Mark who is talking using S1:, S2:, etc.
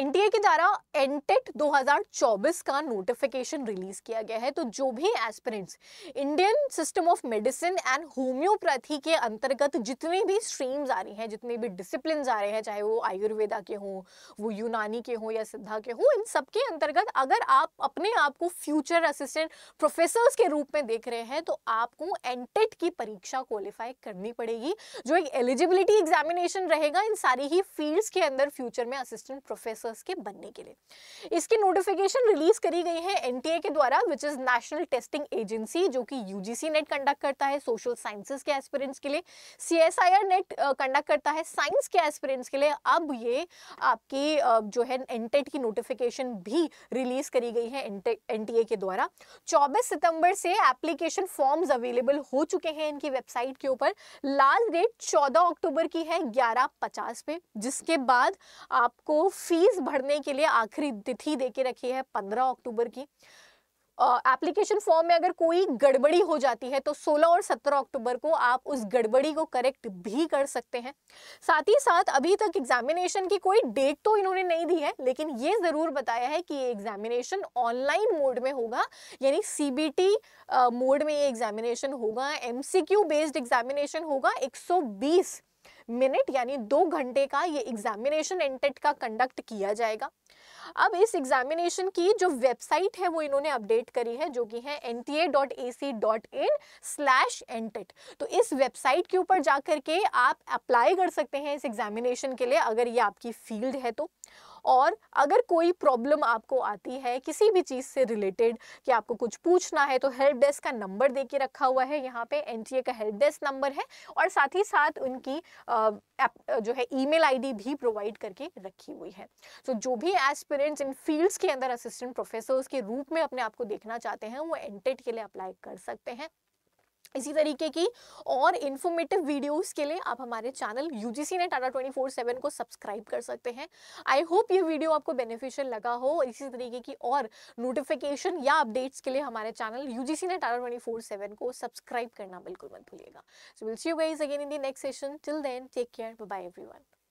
S1: NTA के द्वारा एनटेट 2024 का नोटिफिकेशन रिलीज किया गया है तो जो भी aspirants Indian system of medicine and homeopathy के अंतर्गत जितने भी स्ट्रीम्स आ रही हैं जितने भी डिसिप्लिन आ रहे हैं चाहे वो आयुर्वेदा के हों वो यूनानी के हों या सिद्धा के हों इन सबके अंतर्गत अगर आप अपने आप को फ्यूचर असिस्टेंट प्रोफेसर के रूप में देख रहे हैं तो आपको एनटेट की परीक्षा क्वालिफाई करनी पड़ेगी जो एक एलिजिबिलिटी एग्जामिनेशन रहेगा इन सारी ही फील्ड्स के अंदर फ्यूचर में असिस्टेंट प्रोफेसर ऑफिसर्स के बनने के लिए इसकी नोटिफिकेशन रिलीज करी गई है एनटीए के द्वारा which is National Testing Agency जो कि यूजीसी नेट कंडक्ट करता है सोशल साइंसेज के एस्पिरेंट्स के लिए सीएसआईआर नेट कंडक्ट करता है साइंस के एस्पिरेंट्स के लिए अब ये आपकी uh, जो है एनटेट की नोटिफिकेशन भी रिलीज करी गई है एनटीए के द्वारा 24 सितंबर से एप्लीकेशन फॉर्म्स अवेलेबल हो चुके हैं इनकी वेबसाइट के ऊपर लास्ट डेट 14 अक्टूबर की है 11:50 पे जिसके बाद आपको फीस फीस भरने के लिए आखिरी तिथि दे के रखी है पंद्रह अक्टूबर की एप्लीकेशन uh, फॉर्म में अगर कोई गड़बड़ी हो जाती है तो 16 और 17 अक्टूबर को आप उस गड़बड़ी को करेक्ट भी कर सकते हैं साथ ही साथ अभी तक एग्जामिनेशन की कोई डेट तो इन्होंने नहीं दी है लेकिन ये ज़रूर बताया है कि ये एग्जामिनेशन ऑनलाइन मोड में होगा यानी सीबीटी मोड में ये एग्जामिनेशन होगा एम बेस्ड एग्जामिनेशन होगा एक मिनट यानी दो घंटे का ये एग्जामिनेशन एंटेट का कंडक्ट किया जाएगा अब इस एग्जामिनेशन की जो वेबसाइट है वो इन्होंने अपडेट करी है जो कि है N T A dot A C dot in slash entet तो इस वेबसाइट के ऊपर जा करके आप अप्लाई कर सकते हैं इस एग्जामिनेशन के लिए अगर ये आपकी फील्ड है तो और अगर कोई प्रॉब्लम आपको आती है किसी भी चीज़ से रिलेटेड कि आपको कुछ पूछना है तो हेल्प डेस्क का नंबर दे के रखा हुआ है यहाँ पे एन का हेल्प डेस्क नंबर है और साथ ही साथ उनकी आ, जो है ईमेल आईडी भी प्रोवाइड करके रखी हुई है तो जो भी एस्पिरेंट्स इन फील्ड्स के अंदर असिस्टेंट प्रोफेसर के रूप में अपने आप को देखना चाहते हैं वो एनटेट के लिए अप्लाई कर सकते हैं इसी तरीके की और इन्फॉर्मेटिव वीडियोस के लिए आप हमारे चैनल यू जी सी ने टाटा ट्वेंटी फोर सेवन को सब्सक्राइब कर सकते हैं आई होप ये वीडियो आपको बेनिफिशियल लगा हो इसी तरीके की और नोटिफिकेशन या अपडेट्स के लिए हमारे चैनल यू जी सी ने टाटा ट्वेंटी फोर सेवन को सब्सक्राइब करना बिल्कुल मत भूलिएगा so will see you again in the next session till then take care bye one